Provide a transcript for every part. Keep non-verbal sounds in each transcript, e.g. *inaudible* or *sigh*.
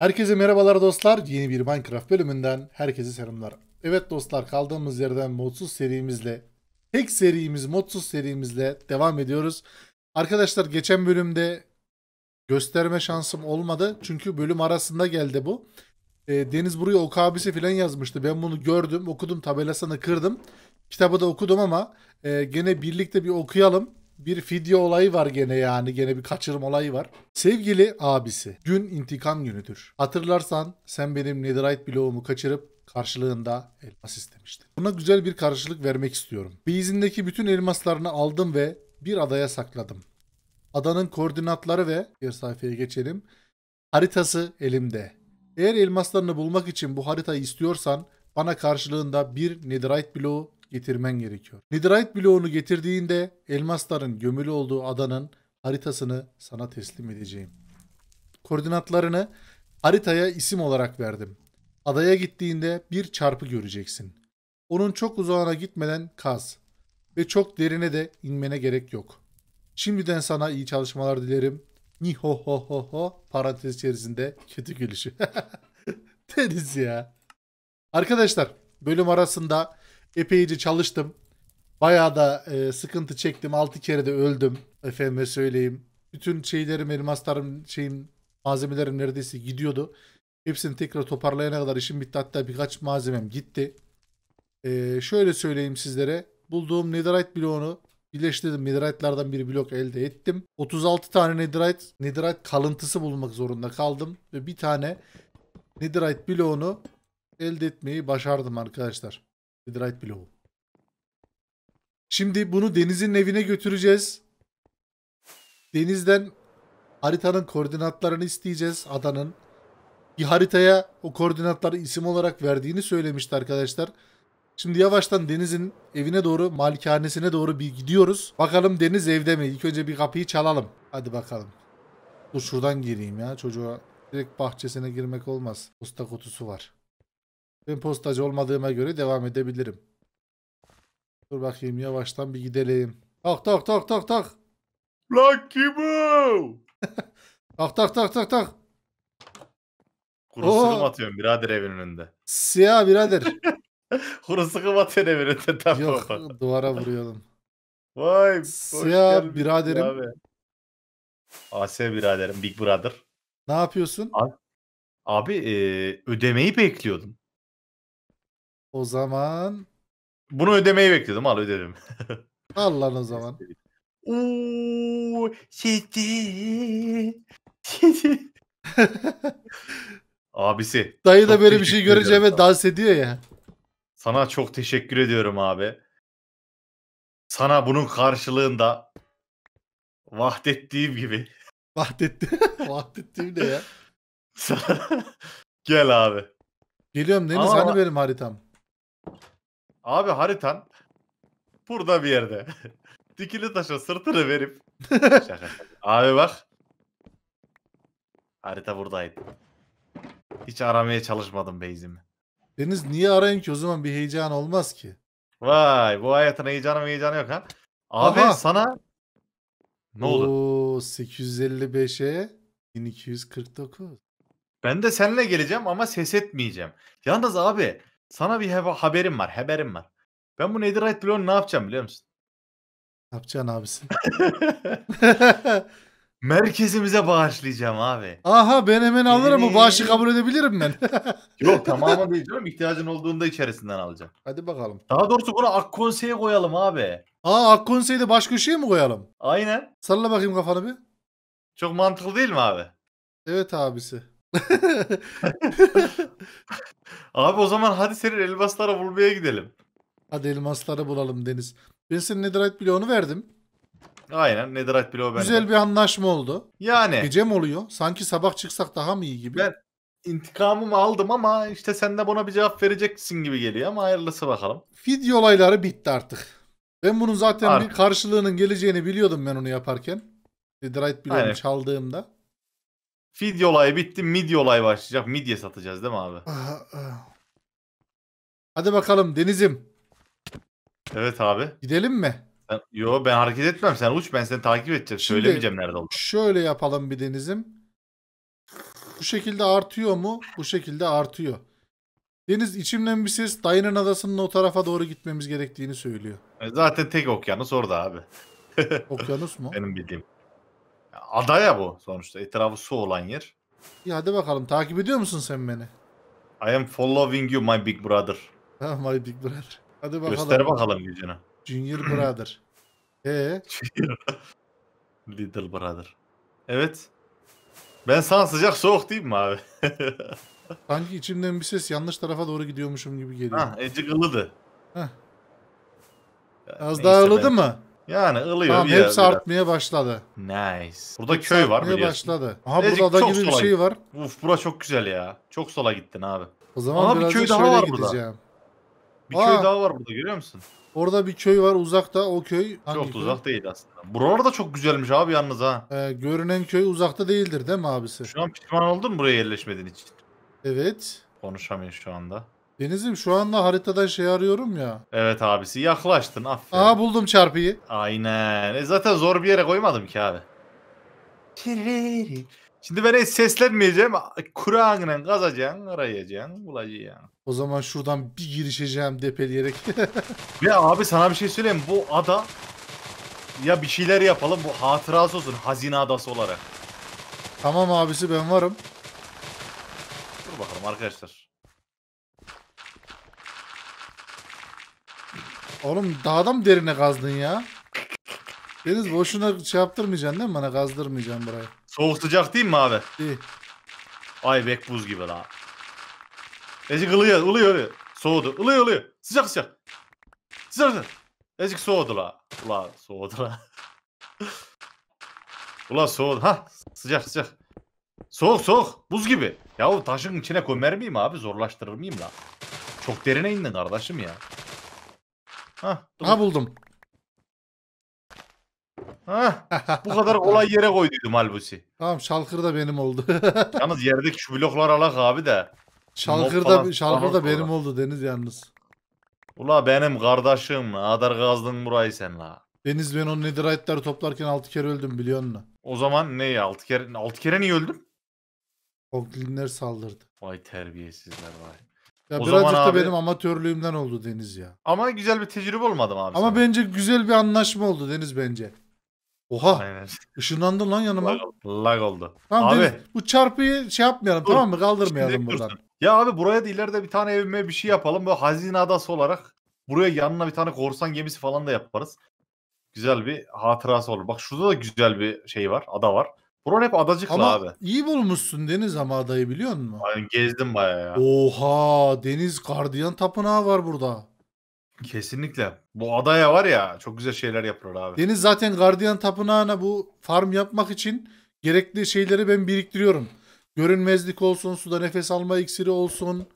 Herkese merhabalar dostlar. Yeni bir Minecraft bölümünden herkese selamlar. Evet dostlar kaldığımız yerden modsuz serimizle, tek serimiz modsuz serimizle devam ediyoruz. Arkadaşlar geçen bölümde gösterme şansım olmadı. Çünkü bölüm arasında geldi bu. E, Deniz buraya ok abisi falan yazmıştı. Ben bunu gördüm, okudum, tabelasını kırdım. Kitabı da okudum ama e, gene birlikte bir okuyalım bir fidye olayı var gene yani. Gene bir kaçırma olayı var. Sevgili abisi, gün intikam günüdür. Hatırlarsan sen benim Netherite bloğumu kaçırıp karşılığında elmas istemiştin. Buna güzel bir karşılık vermek istiyorum. Beyzindeki bütün elmaslarını aldım ve bir adaya sakladım. Adanın koordinatları ve bir sayfaya geçelim. Haritası elimde. Eğer elmaslarını bulmak için bu haritayı istiyorsan bana karşılığında bir netherite bloğu getirmen gerekiyor. Netherite bloğunu getirdiğinde elmasların gömülü olduğu adanın haritasını sana teslim edeceğim. Koordinatlarını haritaya isim olarak verdim. Adaya gittiğinde bir çarpı göreceksin. Onun çok uzağına gitmeden kaz ve çok derine de inmene gerek yok. Şimdiden sana iyi çalışmalar dilerim. Ni ho ho ho ho parantez içerisinde kötü gülüşü. *laughs* Deniz ya. Arkadaşlar bölüm arasında epeyce çalıştım. Bayağı da e, sıkıntı çektim. 6 kere de öldüm. Efendime söyleyeyim. Bütün şeylerim, elmaslarım, şeyim, malzemelerim neredeyse gidiyordu. Hepsini tekrar toparlayana kadar işim bitti. Hatta birkaç malzemem gitti. E, şöyle söyleyeyim sizlere. Bulduğum netherite bloğunu birleştirdim. Netherite'lardan bir blok elde ettim. 36 tane netherite, netherite kalıntısı bulmak zorunda kaldım. Ve bir tane netherite bloğunu elde etmeyi başardım arkadaşlar. Hidrite bloğu. Şimdi bunu Deniz'in evine götüreceğiz. Deniz'den haritanın koordinatlarını isteyeceğiz adanın. Bir haritaya o koordinatları isim olarak verdiğini söylemişti arkadaşlar. Şimdi yavaştan Deniz'in evine doğru, malikanesine doğru bir gidiyoruz. Bakalım Deniz evde mi? İlk önce bir kapıyı çalalım. Hadi bakalım. Dur şuradan gireyim ya çocuğa. Direkt bahçesine girmek olmaz. Usta kutusu var. Ben postacı olmadığıma göre devam edebilirim. Dur bakayım yavaştan bir gidelim. Tak tak tak tak tak. Lan kim o? *laughs* tak tak tak tak tak. Kuru sıkım atıyorum birader evin önünde. Siyah birader. Kuru *laughs* sıkım atıyorsun evin önünde. *laughs* Tam Yok baba. duvara vuruyordum. Vay. Siyah biraderim. Abi. AS biraderim. Big brother. Ne yapıyorsun? Abi, abi e, ödemeyi bekliyordum. O zaman bunu ödemeyi bekledim al ödedim. *laughs* al lan o zaman. Uuu şiddet. *laughs* Abisi. Dayı da böyle bir şey göreceğime dans ediyor ya. Sana çok teşekkür ediyorum abi. Sana bunun karşılığında vahdettiğim gibi. *laughs* Vahdetti. vahdettiğim ne ya? Gel abi. Geliyorum Deniz Ama... hani benim haritam. Abi haritan burada bir yerde. *laughs* Dikili taşa sırtını verip. *laughs* Abi bak. Harita buradaydı. Hiç aramaya çalışmadım Beyzimi. Deniz niye arayın ki o zaman bir heyecan olmaz ki. Vay bu hayatın heyecanı heyecanı yok ha. Abi Aha. sana ne Oo, oldu? 855'e 1249. Ben de seninle geleceğim ama ses etmeyeceğim. Yalnız abi sana bir hava, haberim var. Haberim var. Ben bu Netherite bloğunu ne yapacağım biliyor musun? Ne yapacaksın abisi? *laughs* Merkezimize bağışlayacağım abi. Aha ben hemen alırım bu bağışı kabul edebilirim ben. *laughs* Yok *laughs* tamamı değil canım. İhtiyacın olduğunda içerisinden alacağım. Hadi bakalım. Daha doğrusu bunu Akkonsey'e koyalım abi. Aa Akkonsey'de baş köşeye mi koyalım? Aynen. Salla bakayım kafanı bir. Çok mantıklı değil mi abi? Evet abisi. Abi o zaman hadi senin elmaslara bulmaya gidelim. Hadi elmasları bulalım Deniz. Ben senin netherite bloğunu verdim. Aynen Netherite bloğu bende. Güzel bir anlaşma oldu. Yani. Gece mi oluyor? Sanki sabah çıksak daha mı iyi gibi? Ben intikamımı aldım ama işte sen de buna bir cevap vereceksin gibi geliyor ama hayırlısı bakalım. Fidye olayları bitti artık. Ben bunun zaten artık. bir karşılığının geleceğini biliyordum ben onu yaparken. Netherite bloğunu Aynen. çaldığımda. Feed olayı bitti. Midye olayı başlayacak. Midye satacağız değil mi abi? Hadi bakalım Deniz'im. Evet abi. Gidelim mi? Ben, yo ben hareket etmem. Sen uç ben seni takip edeceğim. Şimdi, Söylemeyeceğim nerede olduğunu. Şöyle yapalım bir Deniz'im. Bu şekilde artıyor mu? Bu şekilde artıyor. Deniz içimden bir ses Dayının Adası'nın o tarafa doğru gitmemiz gerektiğini söylüyor. E, zaten tek okyanus orada abi. *laughs* okyanus mu? Benim bildiğim. Adaya bu sonuçta. Etrafı su olan yer. İyi hadi bakalım. Takip ediyor musun sen beni? I am following you my big brother. my big brother. Hadi bakalım. Göster bakalım gücünü. Junior brother. *clears throat* Ee? Junior. *laughs* Little brother. Evet. Ben sana sıcak soğuk diyeyim mi abi? *laughs* Sanki içimden bir ses yanlış tarafa doğru gidiyormuşum gibi geliyor. Ha, ecik ılıdı. Az daha ılıdı ben... mı? Yani ılıyor Tamam bir hepsi yer. artmaya başladı. Nice. Burada Hepsi köy var artmaya biliyorsun. başladı. Aha Birazcık burada da gibi bir şey var. Uf bura çok güzel ya. Çok sola gittin abi. O zaman Aha, bir köy daha şöyle var burada. Bir Aa. köy daha var burada görüyor musun? Orada bir köy var uzakta o köy. çok köy? uzak değil aslında. Buralar da çok güzelmiş abi yalnız ha. Ee, görünen köy uzakta değildir değil mi abisi? Şu an pişman oldun buraya yerleşmediğin için? Evet. Konuşamıyor şu anda. Denizim şu anda haritadan şey arıyorum ya. Evet abisi yaklaştın aferin. Aha buldum çarpıyı. Aynen. E zaten zor bir yere koymadım ki abi. Şimdi ben hiç seslenmeyeceğim. Kur'an'la kazacaksın, arayacaksın, bulacaksın. O zaman şuradan bir girişeceğim depeleyerek. ya *laughs* abi sana bir şey söyleyeyim. Bu ada ya bir şeyler yapalım. Bu hatırası olsun. Hazine adası olarak. Tamam abisi ben varım. Dur bakalım arkadaşlar. Oğlum dağda mı derine kazdın ya? Deniz boşuna şey yaptırmayacaksın değil mi bana? Kazdırmayacaksın burayı. Soğuk sıcak değil mi abi? İyi. Ay bek buz gibi la. Ezik ılıyor, ılıyor, ılıyor. Soğudu, ılıyor, ılıyor. Sıcak sıcak. Sıcak sıcak. Ezik soğudu la. Ula soğudu la. *laughs* Ula soğudu. Ha sıcak sıcak. Soğuk soğuk. Buz gibi. Yahu taşın içine koymer miyim abi? Zorlaştırır mıyım la? Çok derine indin kardeşim ya. Ha, ha buldum. Ha, *laughs* bu kadar kolay yere koyduydum halbuki. Tamam şalkır da benim oldu. *laughs* yalnız yerdeki şu bloklar alak abi de. Şalkır da, şalkır da benim oldu Deniz yalnız. Ula benim kardeşim. Adar kazdın burayı sen la. Deniz ben o netherite'ları toplarken 6 kere öldüm biliyor musun? O zaman ne 6 kere 6 kere niye öldüm? Oglinler saldırdı. Vay terbiyesizler vay. Ya o birazcık da abi... benim amatörlüğümden oldu Deniz ya. Ama güzel bir tecrübe olmadı abi? Ama sana? bence güzel bir anlaşma oldu Deniz bence. Oha. Aynen. Işınlandın lan yanıma. Lag, oldu. Tamam abi. Deniz, bu çarpıyı şey yapmayalım dur, tamam mı? Kaldırmayalım buradan. Ya abi buraya da ileride bir tane evime bir şey yapalım. Böyle hazine adası olarak buraya yanına bir tane korsan gemisi falan da yaparız. Güzel bir hatırası olur. Bak şurada da güzel bir şey var. Ada var. Buran hep adacıklı Ama abi. iyi bulmuşsun Deniz ama adayı biliyor musun? Ay, gezdim baya ya. Oha Deniz Gardiyan Tapınağı var burada. Kesinlikle. Bu adaya var ya çok güzel şeyler yapılır abi. Deniz zaten Gardiyan Tapınağı'na bu farm yapmak için gerekli şeyleri ben biriktiriyorum. Görünmezlik olsun, suda nefes alma iksiri olsun.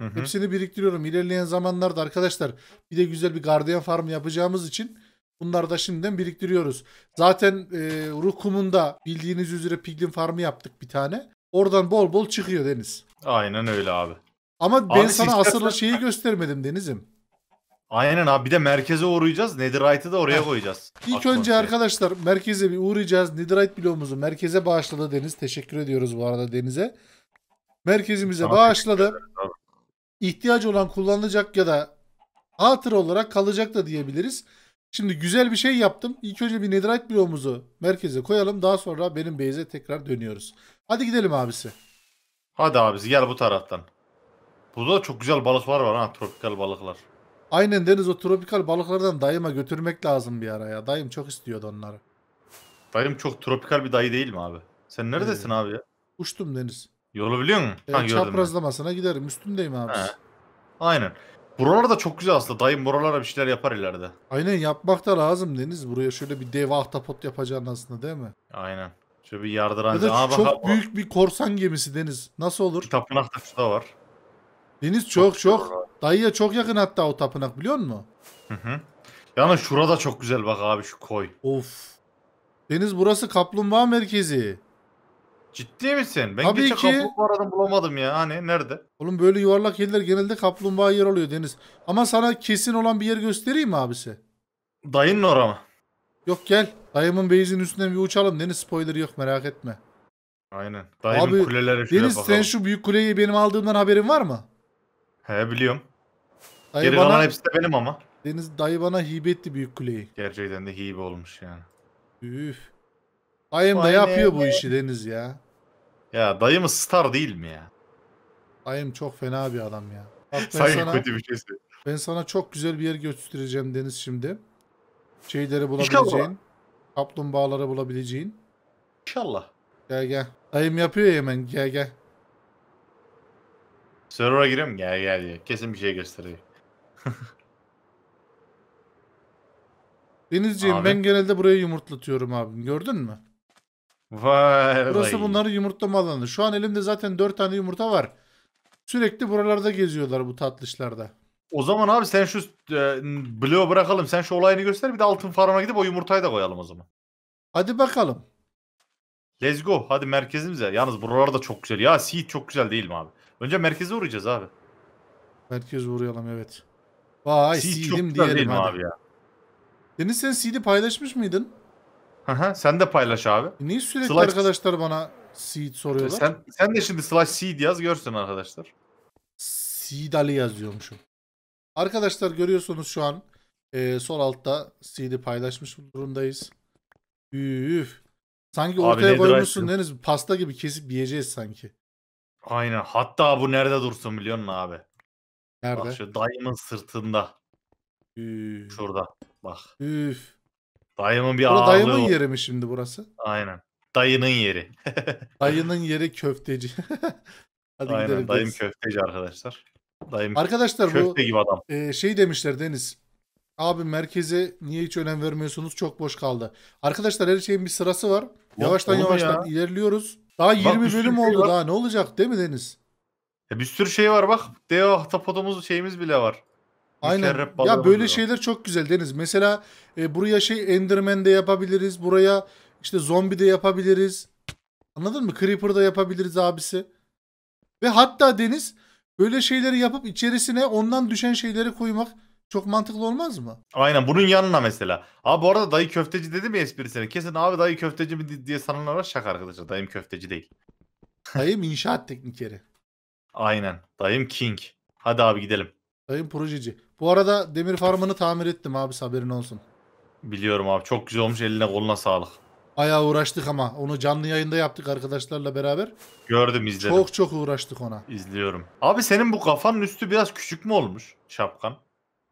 Hı hı. Hepsini biriktiriyorum. İlerleyen zamanlarda arkadaşlar bir de güzel bir gardiyan farm yapacağımız için Bunları da şimdiden biriktiriyoruz. Zaten e, Rukum'un bildiğiniz üzere Piglin Farm'ı yaptık bir tane. Oradan bol bol çıkıyor Deniz. Aynen öyle abi. Ama abi ben sana asırla şeyi göstermedim Deniz'im. Aynen abi bir de merkeze uğrayacağız. Netherite'ı da oraya koyacağız. İlk Aklı önce şey. arkadaşlar merkeze bir uğrayacağız. Netherite bloğumuzu merkeze bağışladı Deniz. Teşekkür ediyoruz bu arada Deniz'e. Merkezimize tamam, bağışladı. İhtiyacı olan kullanılacak ya da hatır olarak kalacak da diyebiliriz. Şimdi güzel bir şey yaptım. İlk önce bir nedirak bloğumuzu merkeze koyalım. Daha sonra benim base'e tekrar dönüyoruz. Hadi gidelim abisi. Hadi abisi gel bu taraftan. Burada da çok güzel balıklar var ha tropikal balıklar. Aynen Deniz o tropikal balıklardan dayıma götürmek lazım bir ara ya. Dayım çok istiyordu onları. Dayım çok tropikal bir dayı değil mi abi? Sen neredesin ee, abi ya? Uçtum Deniz. Yolu biliyor musun? E, ee, çaprazlamasına ben. giderim. Üstündeyim abisi. He. Aynen. Buralar da çok güzel aslında. Dayım buralara bir şeyler yapar ileride. Aynen yapmak da lazım Deniz. Buraya şöyle bir dev ahtapot yapacaksın aslında değil mi? Aynen. Şöyle bir yardıran. Ya da Aa, çok bak, büyük bir korsan gemisi Deniz. Nasıl olur? Bir tapınak da şurada var. Deniz çok çok. çok. Dayıya çok yakın hatta o tapınak biliyor musun? Hı hı. Yani şurada çok güzel bak abi şu koy. Of. Deniz burası kaplumbağa merkezi. Ciddi misin? Ben Tabii geçen ki. kaplumbağa aradım bulamadım ya. Hani nerede? Oğlum böyle yuvarlak yerler genelde kaplumbağa yer oluyor Deniz. Ama sana kesin olan bir yer göstereyim mi abisi? Dayının orama. Yok gel. Dayımın beyzin üstünden bir uçalım. Deniz spoiler yok merak etme. Aynen. Dayımın Abi, kuleleri şuraya Deniz bakalım. sen şu büyük kuleyi benim aldığımdan haberin var mı? He biliyorum. Dayı Geri kalan hepsi de benim ama. Deniz dayı bana hibe etti büyük kuleyi. Gerçekten de hibe olmuş yani. Üf. Dayım da yapıyor bu işi Deniz ya. Ya dayımız star değil mi ya? Dayım çok fena bir adam ya. Bak ben Sanki sana, kötü bir şey ben sana çok güzel bir yer göstereceğim Deniz şimdi. Şeyleri bulabileceğin. Kaplumbağaları bulabileceğin. İnşallah. Gel gel. Dayım yapıyor ya hemen gel gel. Server'a giriyorum gel gel diyor. Kesin bir şey gösteriyor. Denizciğim Abi. ben genelde buraya yumurtlatıyorum abim gördün mü? Vay. Burası bunları yumurtlama alanı. Şu an elimde zaten 4 tane yumurta var. Sürekli buralarda geziyorlar bu tatlışlarda. O zaman abi sen şu e, bloğu bırakalım. Sen şu olayını göster. Bir de altın farmına gidip o yumurtayı da koyalım o zaman. Hadi bakalım. Let's go. Hadi merkezimize. Yalnız buralar da çok güzel. Ya Seed çok güzel değil mi abi? Önce merkeze uğrayacağız abi. Merkeze uğrayalım evet. Vay Seed, seed çok güzel diyelim değil mi hadi. abi ya? Deniz sen Seed'i paylaşmış mıydın? Aha, sen de paylaş abi. Niye sürekli slash... arkadaşlar bana seed soruyorlar? Sen, sen de şimdi slash seed yaz görsün arkadaşlar. Seed Ali yazıyormuşum. Arkadaşlar görüyorsunuz şu an e, sol altta seed'i paylaşmış durumdayız. Üf. Sanki ortaya abi, koymuşsun Deniz. Pasta gibi kesip yiyeceğiz sanki. Aynen. Hatta bu nerede dursun biliyor musun abi? Nerede? Bak şu diamond sırtında. Üf. Şurada. Bak. Üf. Dayımın bir ağırlığı dayımın var. yeri mi şimdi burası? Aynen. Dayının yeri. *laughs* Dayının yeri köfteci. *laughs* Hadi Aynen gidelim dayım Deniz. köfteci arkadaşlar. Dayım Arkadaşlar bu köfte gibi adam. e, şey demişler Deniz. Abi merkeze niye hiç önem vermiyorsunuz? Çok boş kaldı. Arkadaşlar her şeyin bir sırası var. Yavaştan olur yavaştan ya? ilerliyoruz. Daha 20 sürü bölüm şey oldu var. daha. Ne olacak değil mi Deniz? Ya e, bir sürü şey var bak. Dev ahtapodumuz şeyimiz bile var. Aynen. Ya böyle şeyler çok güzel Deniz. Mesela e, buraya şey Enderman de yapabiliriz. Buraya işte zombi de yapabiliriz. Anladın mı? Creeper da yapabiliriz abisi. Ve hatta Deniz böyle şeyleri yapıp içerisine ondan düşen şeyleri koymak çok mantıklı olmaz mı? Aynen bunun yanına mesela. Abi bu arada dayı köfteci dedim ya esprisine. Kesin abi dayı köfteci mi diye sananlar var. Şaka arkadaşlar. Dayım köfteci değil. *laughs* Dayım inşaat teknikeri. Aynen. Dayım king. Hadi abi gidelim. Dayım projeci. Bu arada demir farmını tamir ettim abi haberin olsun. Biliyorum abi çok güzel olmuş eline koluna sağlık. Aya uğraştık ama onu canlı yayında yaptık arkadaşlarla beraber. Gördüm izledim. Çok çok uğraştık ona. İzliyorum. Abi senin bu kafanın üstü biraz küçük mü olmuş şapkan?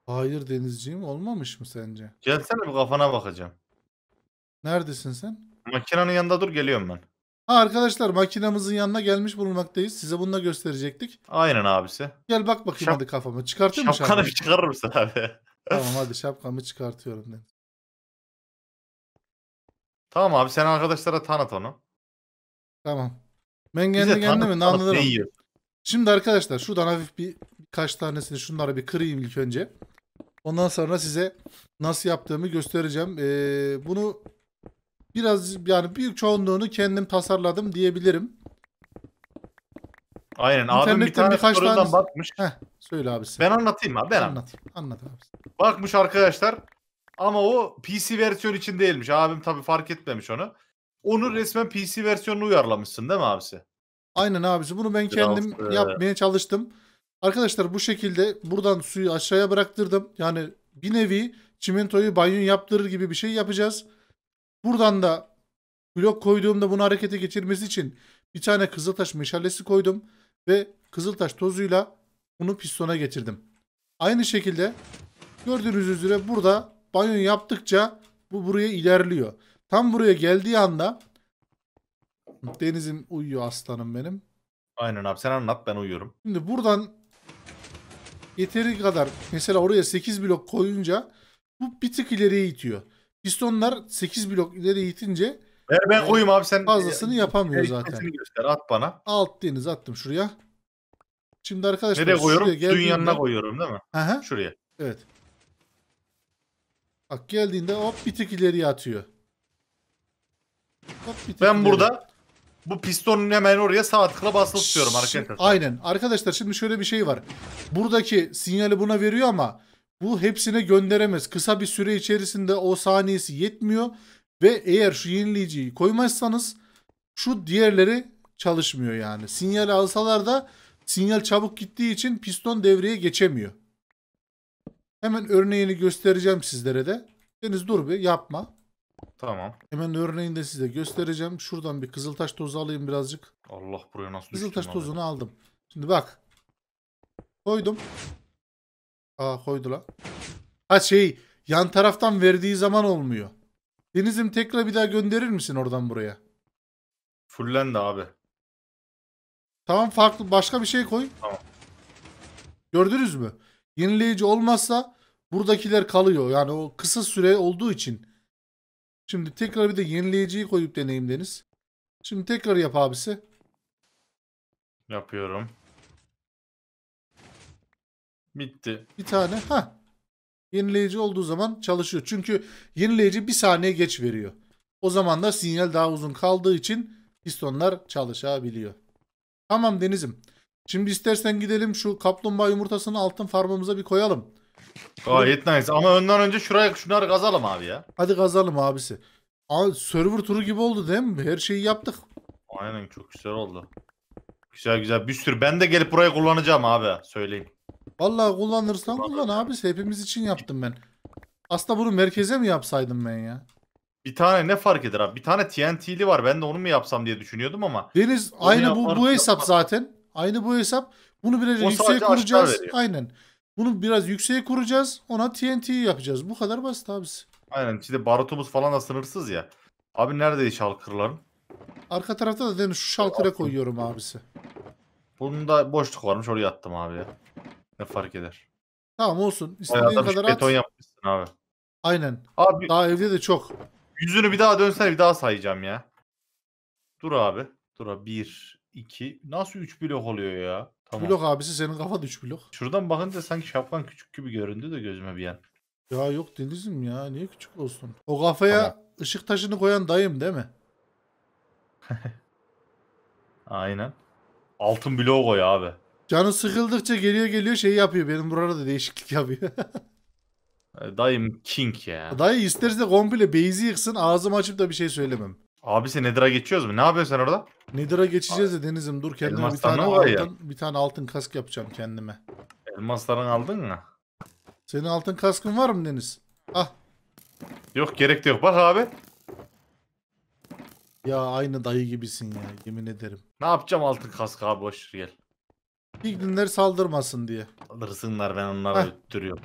Hayır Denizciğim olmamış mı sence? Gelsene bu kafana bakacağım. Neredesin sen? Makinanın yanında dur geliyorum ben. Ha arkadaşlar makinamızın yanına gelmiş bulunmaktayız. Size bunu da gösterecektik. Aynen abisi. Gel bak bakayım Şap- hadi kafamı. Çıkartayım mı Şapkanı şapkanı? çıkarır mısın abi? Tamam hadi *laughs* şapkamı çıkartıyorum. Ben. Tamam abi sen arkadaşlara tanıt onu. Tamam. Ben kendi kendime ne tanıt Şimdi arkadaşlar şuradan hafif bir birkaç tanesini şunları bir kırayım ilk önce. Ondan sonra size nasıl yaptığımı göstereceğim. Ee, bunu biraz yani büyük çoğunluğunu kendim tasarladım diyebilirim. Aynen İnternetten abim bir tane birkaç sorudan tane... bakmış. Heh, söyle abisi. Ben anlatayım abi ben anlatayım. Anlat abi. Bakmış arkadaşlar ama o PC versiyon için değilmiş. Abim tabii fark etmemiş onu. Onu resmen PC versiyonunu uyarlamışsın değil mi abisi? Aynen abisi. Bunu ben kendim Biraz, e, yapmaya çalıştım. Arkadaşlar bu şekilde buradan suyu aşağıya bıraktırdım. Yani bir nevi çimentoyu banyo yaptırır gibi bir şey yapacağız. Buradan da blok koyduğumda bunu harekete geçirmesi için bir tane kızıltaş meşalesi koydum ve kızıltaş tozuyla bunu pistona getirdim. Aynı şekilde gördüğünüz üzere burada banyo yaptıkça bu buraya ilerliyor. Tam buraya geldiği anda Deniz'im uyuyor aslanım benim. Aynen abi sen anlat ben uyuyorum. Şimdi buradan yeteri kadar mesela oraya 8 blok koyunca bu bir tık ileriye itiyor. Pistonlar 8 blok ileri itince Ver ben yani koyayım e, abi sen. Fazlasını e, yapamıyor zaten. göster at bana. Alt deniz attım şuraya. Şimdi arkadaşlar Nereye koyuyorum? Suyun yanına koyuyorum değil mi? Aha. Şuraya. Evet. Bak geldiğinde hop bir tık ileriye atıyor. Hop, bir tık ben ileri. burada bu pistonun hemen oraya sağ tıkla basılı tutuyorum arkadaşlar. Aynen. Arkadaşlar şimdi şöyle bir şey var. Buradaki sinyali buna veriyor ama bu hepsine gönderemez. Kısa bir süre içerisinde o saniyesi yetmiyor. Ve eğer şu yenileyiciyi koymazsanız şu diğerleri çalışmıyor yani. Sinyal alsalar da sinyal çabuk gittiği için piston devreye geçemiyor. Hemen örneğini göstereceğim sizlere de. Deniz dur bir yapma. Tamam. Hemen örneğini de size göstereceğim. Şuradan bir kızıltaş tozu alayım birazcık. Allah buraya nasıl Kızıltaş tozunu abi. aldım. Şimdi bak. Koydum. Aa koydu lan. Ha şey yan taraftan verdiği zaman olmuyor. Denizim tekrar bir daha gönderir misin oradan buraya? Fullendi abi. Tamam farklı başka bir şey koy. Tamam. Gördünüz mü? Yenileyici olmazsa buradakiler kalıyor. Yani o kısa süre olduğu için. Şimdi tekrar bir de yenileyiciyi koyup deneyim Deniz. Şimdi tekrar yap abisi. Yapıyorum. Bitti. Bir tane ha. Yenileyici olduğu zaman çalışıyor. Çünkü yenileyici bir saniye geç veriyor. O zaman da sinyal daha uzun kaldığı için pistonlar çalışabiliyor. Tamam Deniz'im. Şimdi istersen gidelim şu kaplumbağa yumurtasını altın farmımıza bir koyalım. Gayet nice ama önden önce şuraya şunları kazalım abi ya. Hadi kazalım abisi. Abi server turu gibi oldu değil mi? Her şeyi yaptık. Aynen çok güzel oldu. Güzel güzel bir sürü. Ben de gelip burayı kullanacağım abi söyleyeyim. Vallahi kullanırsan kullan abi. Hepimiz için yaptım ben. Aslında bunu merkeze mi yapsaydım ben ya? Bir tane ne fark eder abi? Bir tane TNT'li var. Ben de onu mu yapsam diye düşünüyordum ama. Deniz onu aynı bu, bu hesap yapmaz. zaten. Aynı bu hesap. Bunu biraz o yükseğe kuracağız. Aynen. Bunu biraz yükseğe kuracağız. Ona TNT'yi yapacağız. Bu kadar basit abisi. Aynen. İşte barutumuz falan da sınırsız ya. Abi nerede şalkırların? Arka tarafta da deniz şu şalkıra koyuyorum abisi. Bunun da boşluk varmış. Oraya attım abi ya. Ne fark eder? Tamam olsun. İstediğin kadar at. beton yapmışsın abi. Aynen. Abi Daha evde de çok. yüzünü bir daha dönsene bir daha sayacağım ya. Dur abi. Dur abi. 1, 2. Nasıl üç blok oluyor ya? Tamam. Blok abisi senin kafada üç blok. Şuradan bakınca sanki şapkan küçük gibi göründü de gözüme bir an. Ya yok Deniz'im ya. Niye küçük olsun? O kafaya Tamam. ışık taşını koyan dayım değil mi? *laughs* Aynen. Altın bloğu koy abi. Canı sıkıldıkça geliyor geliyor şey yapıyor. Benim burada da değişiklik yapıyor. Dayım king ya. *laughs* Dayı isterse komple base'i yıksın ağzımı açıp da bir şey söylemem. Abi sen Nedira geçiyoruz mu? Ne yapıyorsun sen orada? Nedira geçeceğiz de Deniz'im dur kendime bir tane, altın, bir tane altın kask yapacağım kendime. Elmaslarını aldın mı? Senin altın kaskın var mı Deniz? Ah Yok gerek de yok. Bak abi. ya aynı dayı gibisin ya yemin ederim. Ne yapacağım altın kask abi boş gel. Piglinler saldırmasın diye. Saldırsınlar ben onlara Heh. öttürüyorum.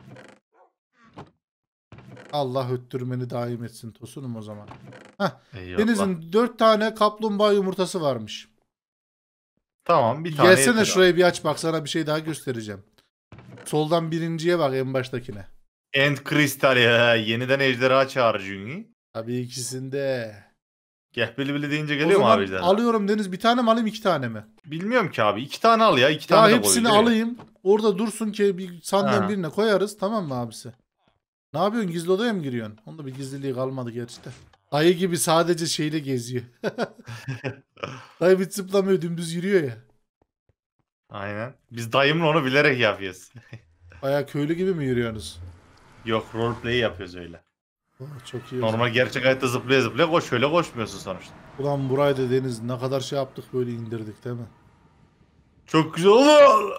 Allah öttürmeni daim etsin Tosunum o zaman. Heh. Eyvallah. Deniz'in dört tane kaplumbağa yumurtası varmış. Tamam bir tane Gelsene şuraya bir aç bak sana bir şey daha göstereceğim. Soldan birinciye bak en baştakine. End Crystal ya. Yeniden ejderha çağır çağırıcı. Tabii ikisinde. Geh bile deyince geliyor mu zaman Alıyorum Deniz bir tane mi alayım iki tane mi? Bilmiyorum ki abi. iki tane al ya. iki Ya tane de hepsini alayım. Orada dursun ki bir sandığın birine koyarız tamam mı abisi? Ne yapıyorsun gizli odaya mı giriyorsun? Onda bir gizliliği kalmadı gerçi de. Ayı gibi sadece şeyle geziyor. *laughs* Dayı bir zıplamıyor dümdüz yürüyor ya. Aynen. Biz dayımla onu bilerek yapıyoruz. *laughs* Baya köylü gibi mi yürüyorsunuz? Yok roleplay yapıyoruz öyle çok iyi. Normal gerçek hayatta zıplaya zıplaya koş şöyle koşmuyorsun sonuçta. Ulan burayı da Deniz ne kadar şey yaptık böyle indirdik değil mi? Çok güzel olur.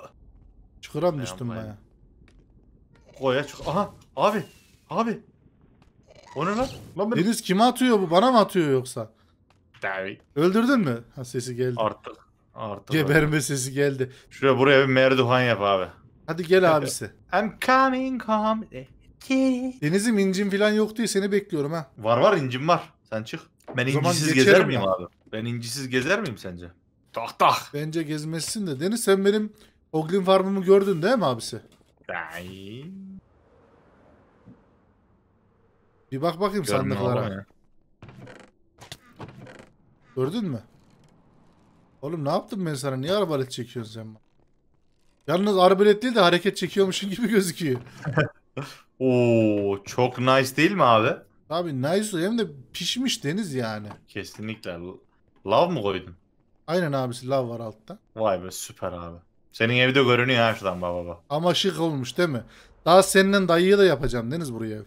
Çıkıran düştüm baya. Koya çık. Aha abi abi. O ne lan? lan benim... Deniz kime atıyor bu? Bana mı atıyor yoksa? Tabii. Öldürdün mü? Ha sesi geldi. Artık. Artık. Geberme abi. sesi geldi. Şuraya buraya bir merdiven yap abi. Hadi gel abisi. I'm coming, home geri. Deniz'im incin falan yok diye seni bekliyorum ha. Var var incim var. Sen çık. Ben incisiz gezer miyim ya. abi? Ben incisiz gezer miyim sence? Tak tak. Bence gezmesin de. Deniz sen benim Oglin Farm'ımı gördün değil mi abisi? Ay. Bir bak bakayım Görmüyor oğlum sandıklara. Gördün mü? Oğlum ne yaptım ben sana? Niye arbalet çekiyorsun sen Yalnız arbalet değil de hareket çekiyormuşsun gibi gözüküyor. *laughs* *laughs* Oo çok nice değil mi abi? Abi nice hem de pişmiş deniz yani. Kesinlikle. Love mı koydun? Aynen abisi love var altta. Vay be süper abi. Senin evde görünüyor her şuradan baba baba. Ama şık olmuş değil mi? Daha seninle dayıyı da yapacağım Deniz buraya ev.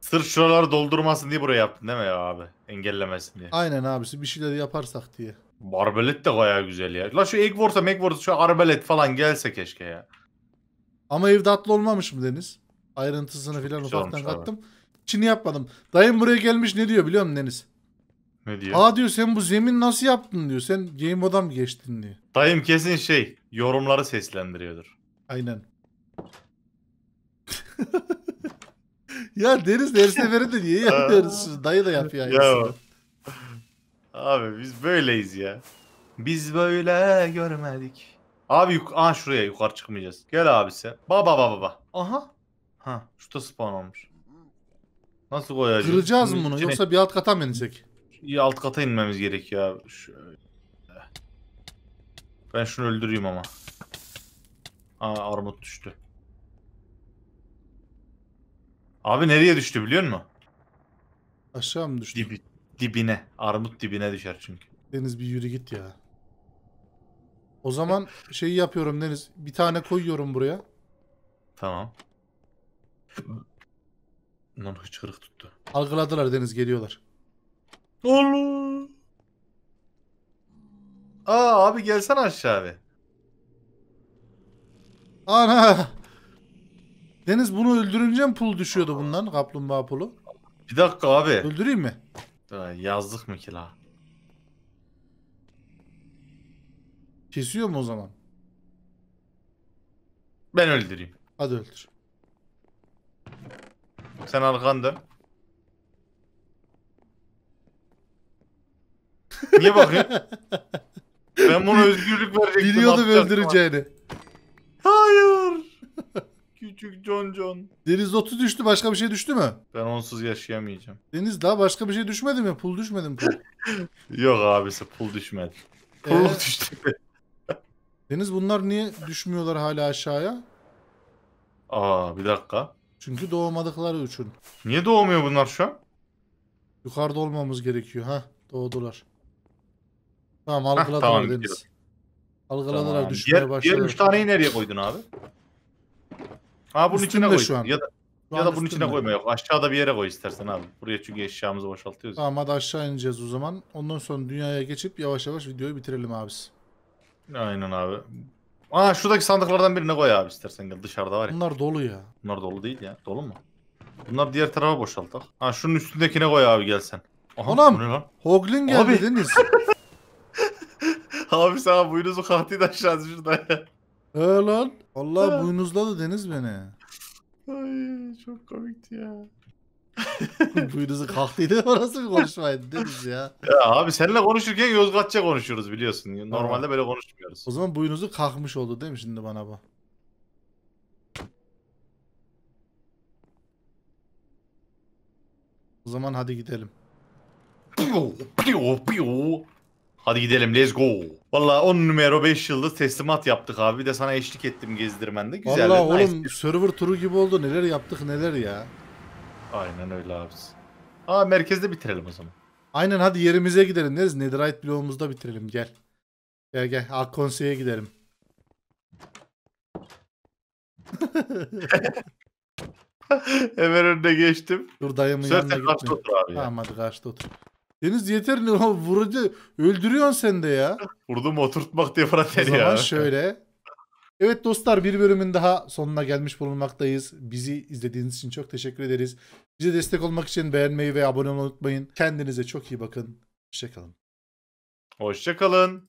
Sırf şuraları doldurmasın diye buraya yaptın değil mi abi? Engellemesin diye. Aynen abisi bir şeyler yaparsak diye. Barbelet de bayağı güzel ya. La şu Eggworth'a Meggworth'a şu arbelet falan gelse keşke ya. Ama evde atlı olmamış mı Deniz? Ayrıntısını filan ufaktan kattım. Çini yapmadım. Dayım buraya gelmiş ne diyor biliyor musun Deniz? Ne diyor? Aa diyor sen bu zemin nasıl yaptın diyor. Sen game odam geçtin diyor. Dayım kesin şey yorumları seslendiriyordur. Aynen. *laughs* ya Deniz her seferinde niye yapıyoruz? *laughs* Dayı da yapıyor aynısını. Ya. Abi biz böyleyiz ya. Biz böyle görmedik. Abi yuk Aa, şuraya yukarı çıkmayacağız. Gel abi sen. Baba baba baba. Aha Ha, şu da spawn olmuş. Nasıl koyacağız? Kıracağız mı bunu içine... yoksa bir alt kata mı inecek? İyi alt kata inmemiz gerekiyor abi. Şöyle. Ben şunu öldüreyim ama. Aa armut düştü. Abi nereye düştü biliyor musun? Aşağı mı düştü? Dibi, dibine. Armut dibine düşer çünkü. Deniz bir yürü git ya. O zaman şeyi yapıyorum Deniz. Bir tane koyuyorum buraya. Tamam. Lan hıçkırık tuttu. Algıladılar Deniz geliyorlar. Allah. Aa abi gelsen aşağı abi. Ana. Deniz bunu öldürünce mi pul düşüyordu bundan kaplumbağa pulu? Bir dakika abi. Öldüreyim mi? Dur, Yazdık mı ki la? Kesiyor mu o zaman? Ben öldüreyim. Hadi öldür. Sen arkan Niye bakıyorsun? ben buna özgürlük verecektim. Biliyordum öldüreceğini. Hayır. Küçük John John. Deniz otu düştü başka bir şey düştü mü? Ben onsuz yaşayamayacağım. Deniz daha başka bir şey düşmedi mi? Pul düşmedi mi? *laughs* Yok abisi pul düşmedi. Pul ee? düştü. Deniz bunlar niye düşmüyorlar hala aşağıya? Aa bir dakika. Çünkü doğmadıkları üçün. Niye doğmuyor bunlar şu an? Yukarıda olmamız gerekiyor. ha doğdular. Tamam algıladılar tamam, Deniz. Gidiyorum. Algıladılar tamam. düşmeye diğer, başladılar. Diğer 3 taneyi nereye koydun abi? Ha bunun Üstünde içine koy. Şu an. Ya da şu ya da bunun üstünde. içine koyma yok. Aşağıda bir yere koy istersen abi. Buraya çünkü eşyamızı boşaltıyoruz. Tamam hadi aşağı ineceğiz o zaman. Ondan sonra dünyaya geçip yavaş yavaş videoyu bitirelim abis. Aynen abi. Aa şuradaki sandıklardan birine koy abi istersen gel dışarıda var ya. Bunlar dolu ya. Bunlar dolu değil ya. Dolu mu? Bunlar diğer tarafa boşaltak. Ha şunun üstündekine koy abi gelsen. Aha, Anam. Lan? Hoglin geldi abi. Deniz. *laughs* abi sana buyunuzu kahtiydi aşağı şurada ya. He lan. Valla boynuzladı Deniz beni. Ay çok komikti ya. *laughs* Buyunuzu kalktıydı orası bir konuşmaydı deriz ya. Ya abi seninle konuşurken Yozgatça konuşuyoruz biliyorsun. Normalde Tamam. böyle konuşmuyoruz. O zaman buyunuzu kalkmış oldu değil mi şimdi bana bu? O zaman hadi gidelim. Piyo, piyo, piyo. Hadi gidelim let's go. Valla 10 numara 5 yıldız teslimat yaptık abi. Bir de sana eşlik ettim gezdirmende. Güzel. Vallahi oğlum server turu gibi oldu. Neler yaptık neler ya. Aynen öyle abi. Aa merkezde bitirelim o zaman. Aynen hadi yerimize gidelim. Neriz? Netherite bloğumuzda bitirelim gel. Gel gel Alkonse'ye gidelim. *laughs* Hemen önüne geçtim. Dur dayımın Sen yanına gitme. otur abi ya. Tamam hadi karşıda otur. Deniz yeter ne vurucu öldürüyorsun sen de ya. *laughs* Vurdum oturtmak diye Fırat O ya. şöyle Evet dostlar bir bölümün daha sonuna gelmiş bulunmaktayız. Bizi izlediğiniz için çok teşekkür ederiz. Bize destek olmak için beğenmeyi ve abone olmayı unutmayın. Kendinize çok iyi bakın. Hoşçakalın. Hoşçakalın.